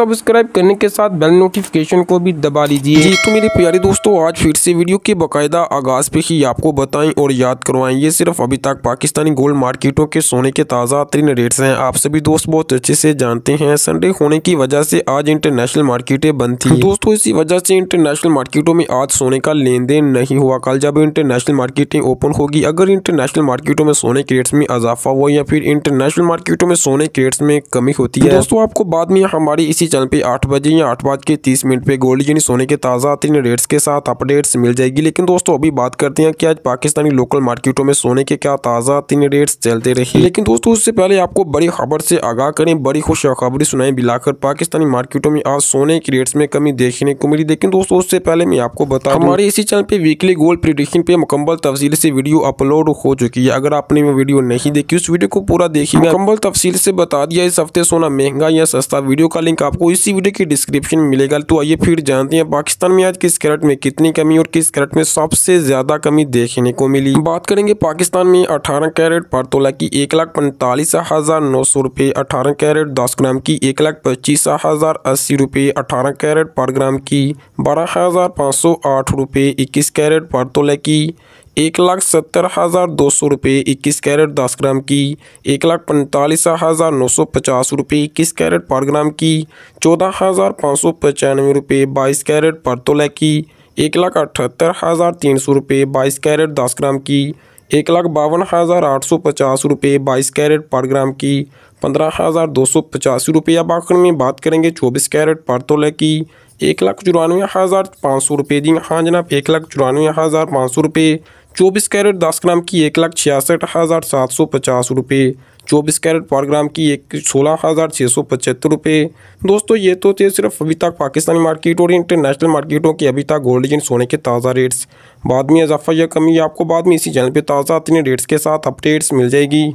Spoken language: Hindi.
सब्सक्राइब करने के साथ बेल नोटिफिकेशन को भी दबा लीजिए जी तो मेरे प्यारे दोस्तों आज फिर से वीडियो के बाकायदा आगाज पे ही आपको बताएं और याद करवाएं ये सिर्फ अभी तक पाकिस्तानी गोल्ड मार्केटों के सोने के ताज़ा तरीन रेट्स हैं आप सभी दोस्त बहुत अच्छे से जानते हैं संडे होने की वजह से आज इंटरनेशनल मार्केटें बंद थी दोस्तों इसी वजह से इंटरनेशनल मार्केटों में आज सोने का लेन देन नहीं हुआ कल जब इंटरनेशनल मार्केटें ओपन होगी अगर इंटरनेशनल मार्केटों में सोने के रेट्स में इजाफा हुआ या फिर इंटरनेशनल मार्केटों में सोने के रेट्स में कमी होती है दोस्तों आपको बाद में हमारी इसी चैनल पे आठ बजे या आठ बाज के तीस मिनट पे गोल्ड यानी सोने के ताज़ा तीन रेट्स के साथ अपडेट्स मिल जाएगी लेकिन दोस्तों अभी बात करते हैं कि आज पाकिस्तानी लोकल मार्केटों में सोने के क्या ताज़ा तीन रेट्स चलते रहे लेकिन दोस्तों उससे पहले आपको बड़ी खबर से आगाह करें बड़ी खुशखबरी सुनाई बिलाकर पाकिस्तानी मार्केटों में आज सोने के रेट्स में कमी देखने को मिली लेकिन दोस्तों उससे पहले मैं आपको बता हमारे इसी चैनल पे वीकली गोल्ड प्रिडिक्शन पे मुकम्मल तफसील से वीडियो अपलोड हो चुकी है अगर आपने वो वीडियो नहीं देखी उस वीडियो को पूरा देखिए मुकम्मल तफसील से बता दिया इस हफ्ते सोना महंगा या सस्ता वीडियो का लिंक आप आपको इसी वीडियो की डिस्क्रिप्शन मिलेगा तो आइए फिर जानते हैं पाकिस्तान में आज किस कैरेट में कितनी कमी और किस करट में सबसे ज्यादा कमी देखने को मिली बात करेंगे पाकिस्तान में अठारह कैरेट पर तोला की एक लाख पैंतालीस हजार नौ सौ रुपए अठारह कैरेट दस ग्राम की एक लाख पच्चीस हजार अस्सी रुपये अठारह कैरेट पर ग्राम की बारह हजार पाँच सौ आठ रुपए इक्कीस कैरेट पर तोला की एक लाख सत्तर हज़ार दो सौ रुपये इक्कीस कैरेट दस ग्राम की एक लाख पैंतालीस हज़ार नौ सौ पचास रुपये इक्कीस कैरेट पर ग्राम की चौदह हज़ार पाँच सौ पचानवे रुपये बाईस कैरेट पर तोले की एक लाख अठहत्तर हज़ार तीन सौ रुपये बाईस कैरेट दस ग्राम की एक लाख बावन हज़ार आठ सौ पचास रुपये बाईस कैरेट पर ग्राम की पंद्रह हज़ार दो सौ पचासी रुपये अब आखिर में बात करेंगे चौबीस कैरेट पर तोले की एक लाख चौरानवे हज़ार पाँच सौ रुपये जी हाँ जनाब एक लाख चौरानवे हज़ार पाँच सौ रुपये चौबीस कैरेट दस ग्राम की एक लाख छियासठ हज़ार सात सौ पचास रुपये चौबीस कैरेट पर ग्राम की एक सोलह हज़ार छः सौ पचहत्तर रुपये दोस्तों ये तो थे सिर्फ अभी तक पाकिस्तानी मार्केट और इंटरनेशनल मार्केटों के अभी तक गोल्ड जिन सोने के ताज़ा रेट्स बाद में इजाफा या कमी आपको बाद में इसी चैनल पर ताज़ा अपने रेट्स के साथ अपडेट्स मिल जाएगी